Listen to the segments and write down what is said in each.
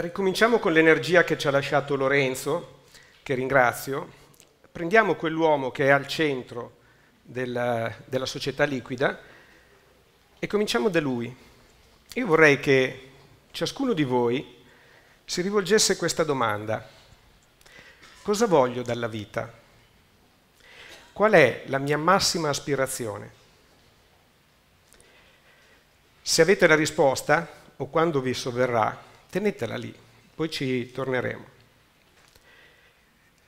Ricominciamo con l'energia che ci ha lasciato Lorenzo, che ringrazio. Prendiamo quell'uomo che è al centro della, della società liquida e cominciamo da lui. Io vorrei che ciascuno di voi si rivolgesse questa domanda. Cosa voglio dalla vita? Qual è la mia massima aspirazione? Se avete la risposta, o quando vi sovverrà, tenetela lì, poi ci torneremo.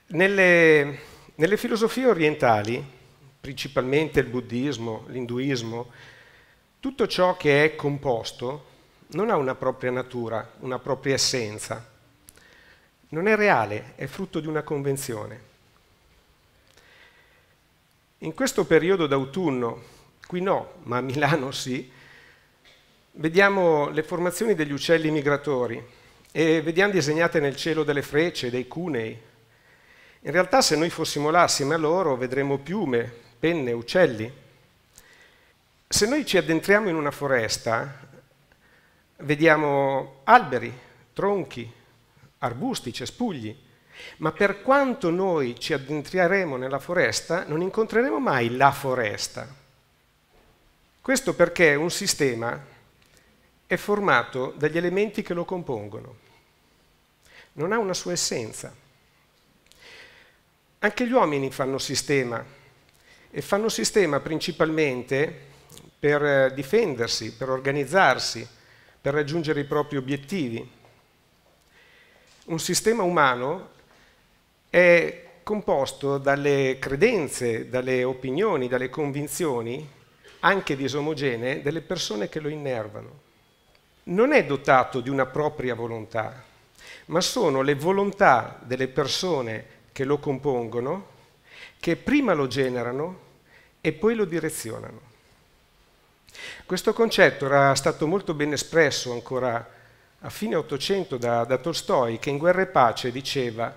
Nelle, nelle filosofie orientali, principalmente il buddismo, l'induismo, tutto ciò che è composto non ha una propria natura, una propria essenza. Non è reale, è frutto di una convenzione. In questo periodo d'autunno, qui no, ma a Milano sì, Vediamo le formazioni degli uccelli migratori e vediamo disegnate nel cielo delle frecce, dei cunei. In realtà se noi fossimo là assieme a loro vedremmo piume, penne, uccelli. Se noi ci addentriamo in una foresta vediamo alberi, tronchi, arbusti, cespugli, ma per quanto noi ci addentreremo nella foresta non incontreremo mai la foresta. Questo perché un sistema è formato dagli elementi che lo compongono, non ha una sua essenza. Anche gli uomini fanno sistema e fanno sistema principalmente per eh, difendersi, per organizzarsi, per raggiungere i propri obiettivi. Un sistema umano è composto dalle credenze, dalle opinioni, dalle convinzioni, anche disomogenee, delle persone che lo innervano non è dotato di una propria volontà, ma sono le volontà delle persone che lo compongono che prima lo generano e poi lo direzionano. Questo concetto era stato molto ben espresso ancora a fine Ottocento da, da, Tolstoi, che in Guerra e Pace diceva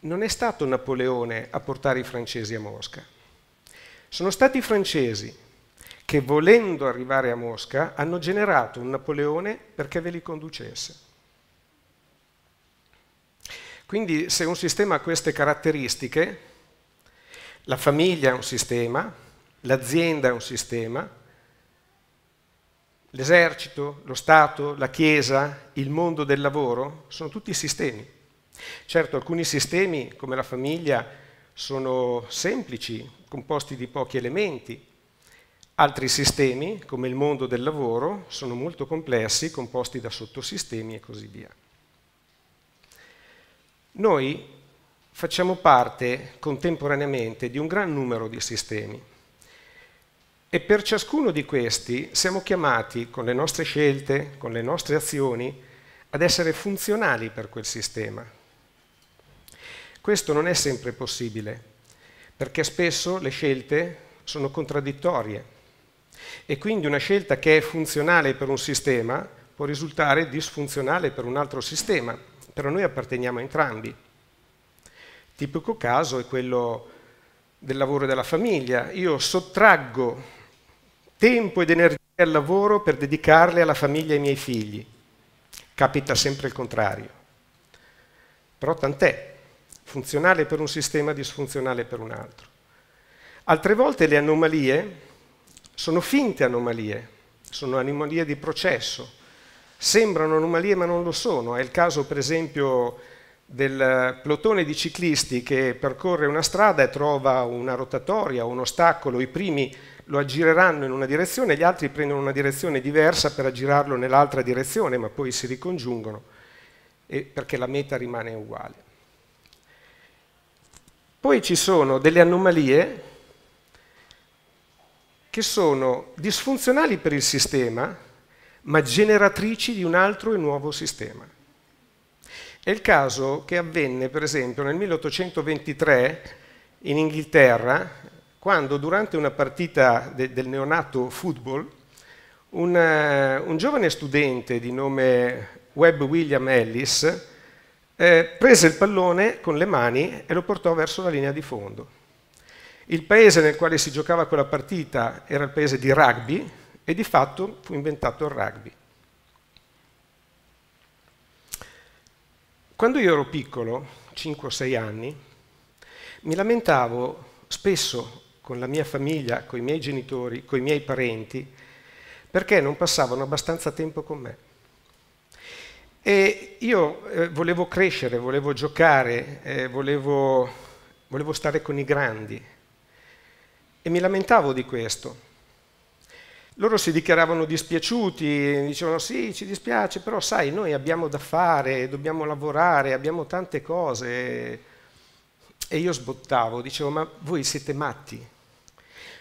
non è stato Napoleone a portare i francesi a Mosca, sono stati i francesi che volendo arrivare a Mosca hanno generato un Napoleone perché ve li conducesse. Quindi se un sistema ha queste caratteristiche, la famiglia è un sistema, l'azienda è un sistema, l'esercito, lo Stato, la Chiesa, il mondo del lavoro, sono tutti sistemi. Certo, alcuni sistemi, come la famiglia, sono semplici, composti di pochi elementi, Altri sistemi, come il mondo del lavoro, sono molto complessi, composti da sottosistemi e così via. Noi facciamo parte contemporaneamente di un gran numero di sistemi e per ciascuno di questi siamo chiamati, con le nostre scelte, con le nostre azioni, ad essere funzionali per quel sistema. Questo non è sempre possibile, perché spesso le scelte sono contraddittorie e quindi una scelta che è funzionale per un sistema può risultare disfunzionale per un altro sistema, però noi apparteniamo a entrambi. Tipico caso è quello del lavoro e della famiglia. Io sottraggo tempo ed energia al lavoro per dedicarle alla famiglia e ai miei figli. Capita sempre il contrario. Però tant'è, funzionale per un sistema, disfunzionale per un altro. Altre volte le anomalie sono finte anomalie, sono anomalie di processo, sembrano anomalie ma non lo sono. È il caso per esempio del plotone di ciclisti che percorre una strada e trova una rotatoria, un ostacolo, i primi lo aggireranno in una direzione, gli altri prendono una direzione diversa per aggirarlo nell'altra direzione, ma poi si ricongiungono perché la meta rimane uguale. Poi ci sono delle anomalie che sono disfunzionali per il sistema, ma generatrici di un altro e nuovo sistema. È il caso che avvenne, per esempio, nel 1823 in Inghilterra, quando durante una partita de del neonato football, un, eh, un, giovane studente di nome Webb William Ellis eh, prese il pallone con le mani e lo portò verso la linea di fondo. Il paese nel quale si giocava quella partita era il paese di rugby e di fatto fu inventato il rugby. Quando io ero piccolo, 5 o 6 anni, mi lamentavo spesso con la mia famiglia, con i miei genitori, con i miei parenti, perché non passavano abbastanza tempo con me. E io eh, volevo crescere, volevo giocare, eh, volevo, volevo stare con i grandi. E mi lamentavo di questo. Loro si dichiaravano dispiaciuti, dicevano sì, ci dispiace, però sai, noi abbiamo da fare, dobbiamo lavorare, abbiamo tante cose. E io sbottavo, dicevo, ma voi siete matti.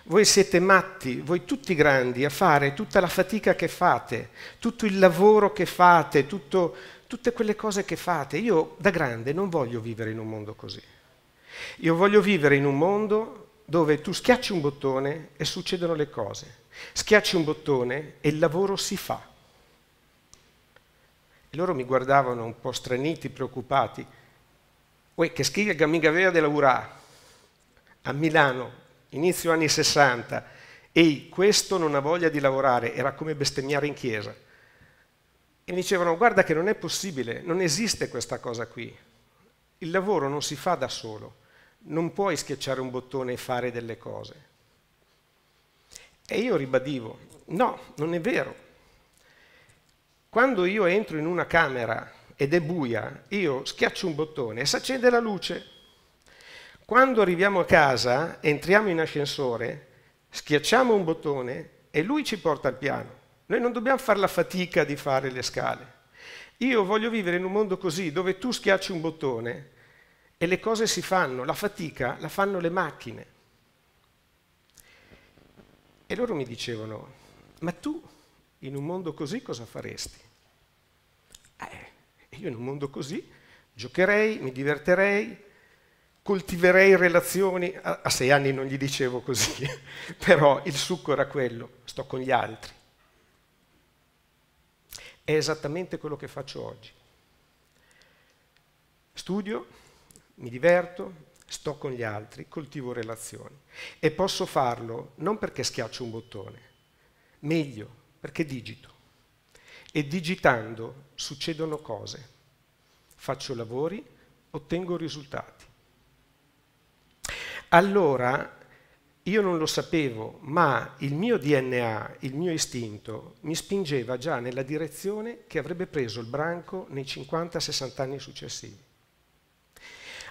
Voi siete matti, voi tutti grandi, a fare tutta la fatica che fate, tutto il lavoro che fate, tutto, tutte quelle cose che fate. Io da grande non voglio vivere in un mondo così. Io voglio vivere in un mondo dove tu schiacci un bottone e succedono le cose. Schiacci un bottone e il lavoro si fa. E loro mi guardavano un po' straniti, preoccupati. Uè, che schiga che amica vera dell'Ura a Milano, inizio anni 60. Ehi, questo non ha voglia di lavorare, era come bestemmiare in chiesa. E mi dicevano, guarda che non è possibile, non esiste questa cosa qui. Il lavoro non si fa da solo non puoi schiacciare un bottone e fare delle cose. E io ribadivo, no, non è vero. Quando io entro in una camera ed è buia, io schiaccio un bottone e si accende la luce. Quando arriviamo a casa, entriamo in ascensore, schiacciamo un bottone e lui ci porta al piano. Noi non dobbiamo fare la fatica di fare le scale. Io voglio vivere in un mondo così, dove tu schiacci un bottone e le cose si fanno, la fatica la fanno le macchine. E loro mi dicevano, ma tu in un mondo così cosa faresti? Eh, io in un mondo così giocherei, mi diverterei, coltiverei relazioni, a, a sei anni non gli dicevo così, però il succo era quello, sto con gli altri. È esattamente quello che faccio oggi. Studio, mi diverto, sto con gli altri, coltivo relazioni e posso farlo non perché schiaccio un bottone, meglio perché digito. E digitando succedono cose, faccio lavori, ottengo risultati. Allora, io non lo sapevo, ma il mio DNA, il mio istinto, mi spingeva già nella direzione che avrebbe preso il branco nei 50-60 anni successivi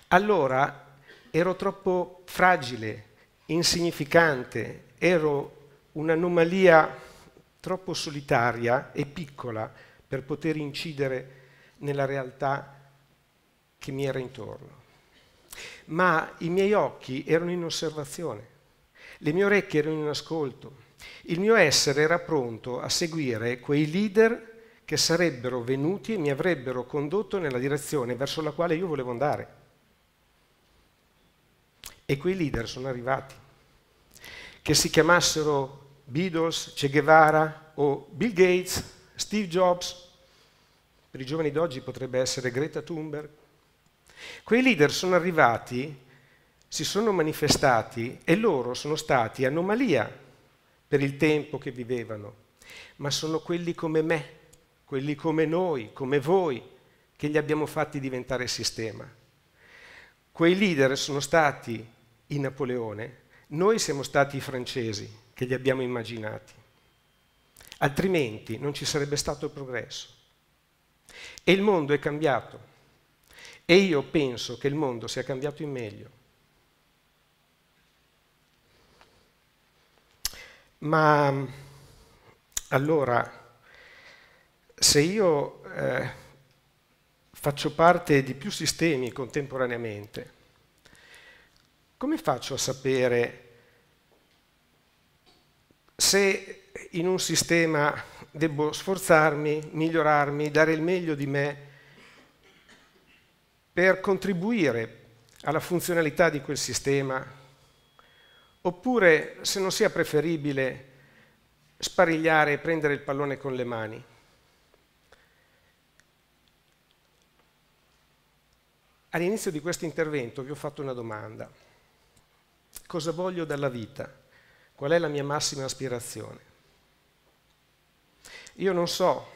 allora ero troppo fragile, insignificante, ero un'anomalia troppo solitaria e piccola per poter incidere nella realtà che mi era intorno. Ma i miei occhi erano in osservazione, le mie orecchie erano in ascolto, il mio essere era pronto a seguire quei leader che sarebbero venuti e mi avrebbero condotto nella direzione verso la quale io volevo andare. E quei leader sono arrivati. Che si chiamassero Beatles, Che Guevara o Bill Gates, Steve Jobs, per i giovani d'oggi potrebbe essere Greta Thunberg. Quei leader sono arrivati, si sono manifestati e loro sono stati anomalia per il tempo che vivevano, ma sono quelli come me, quelli come noi, come voi, che li abbiamo fatti diventare sistema. Quei leader sono stati in Napoleone, noi siamo stati i francesi che li abbiamo immaginati, altrimenti non ci sarebbe stato il progresso. E il mondo è cambiato e io penso che il mondo sia cambiato in meglio. Ma allora, se io eh, faccio parte di più sistemi contemporaneamente, come faccio a sapere se in un sistema devo sforzarmi, migliorarmi, dare il meglio di me per contribuire alla funzionalità di quel sistema, oppure se non sia preferibile sparigliare e prendere il pallone con le mani. All'inizio di questo intervento vi ho fatto una domanda cosa voglio dalla vita, qual è la mia massima aspirazione. Io non so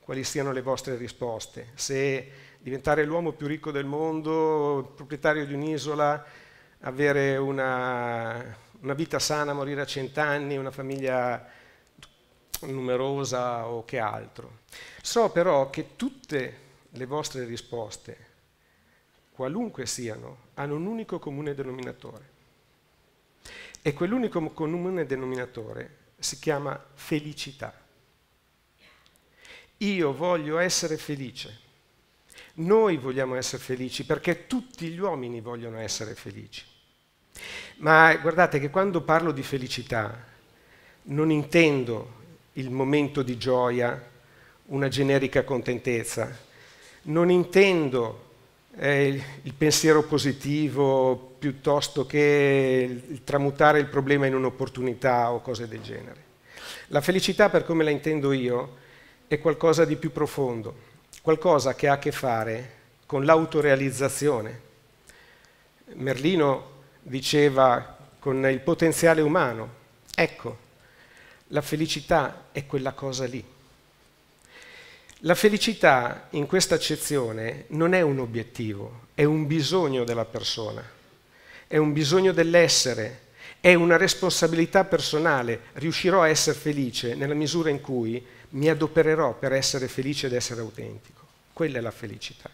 quali siano le vostre risposte, se diventare l'uomo più ricco del mondo, proprietario di un'isola, avere una, una vita sana, morire a cent'anni, una famiglia numerosa o che altro. So però che tutte le vostre risposte, qualunque siano, hanno un unico comune denominatore. E quell'unico comune denominatore si chiama felicità. Io voglio essere felice. Noi vogliamo essere felici perché tutti gli uomini vogliono essere felici. Ma guardate che quando parlo di felicità non intendo il momento di gioia, una generica contentezza, non intendo eh, il pensiero positivo piuttosto che il tramutare il problema in un'opportunità o cose del genere. La felicità, per come la intendo io, è qualcosa di più profondo, qualcosa che ha a che fare con l'autorealizzazione. Merlino diceva con il potenziale umano, ecco, la felicità è quella cosa lì la felicità in questa accezione non è un obiettivo, è un bisogno della persona, è un bisogno dell'essere, è una responsabilità personale. Riuscirò a essere felice nella misura in cui mi adopererò per essere felice ed essere autentico. Quella è la felicità.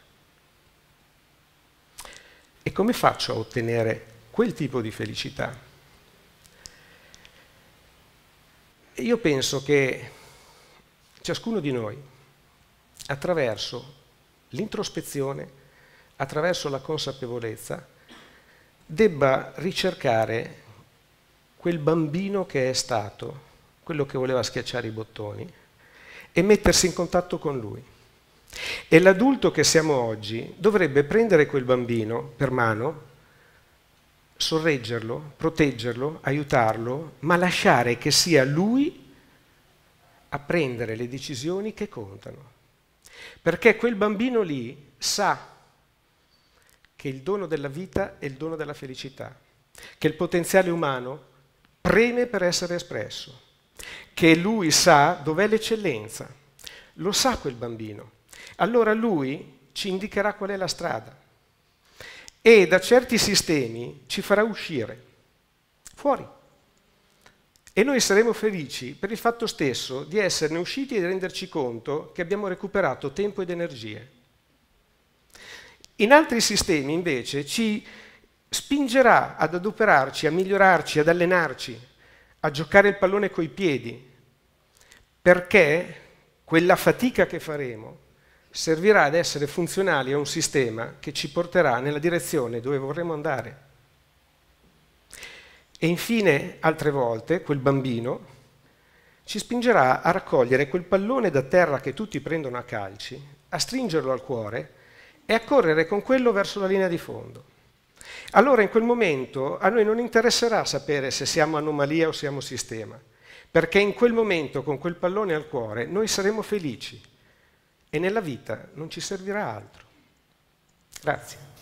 E come faccio a ottenere quel tipo di felicità? Io penso che ciascuno di noi attraverso l'introspezione, attraverso la consapevolezza, debba ricercare quel bambino che è stato, quello che voleva schiacciare i bottoni, e mettersi in contatto con lui. E l'adulto che siamo oggi dovrebbe prendere quel bambino per mano, sorreggerlo, proteggerlo, aiutarlo, ma lasciare che sia lui a prendere le decisioni che contano. Perché quel bambino lì sa che il dono della vita è il dono della felicità, che il potenziale umano preme per essere espresso, che lui sa dov'è l'eccellenza, lo sa quel bambino. Allora lui ci indicherà qual è la strada e da certi sistemi ci farà uscire fuori. E noi saremo felici per il fatto stesso di esserne usciti e di renderci conto che abbiamo recuperato tempo ed energie. In altri sistemi invece ci spingerà ad adoperarci, a migliorarci, ad allenarci, a giocare il pallone coi piedi, perché quella fatica che faremo servirà ad essere funzionali a un sistema che ci porterà nella direzione dove vorremmo andare. E infine, altre volte, quel bambino ci spingerà a raccogliere quel pallone da terra che tutti prendono a calci, a stringerlo al cuore e a correre con quello verso la linea di fondo. Allora in quel momento a noi non interesserà sapere se siamo anomalia o siamo sistema, perché in quel momento con quel pallone al cuore noi saremo felici e nella vita non ci servirà altro. Grazie.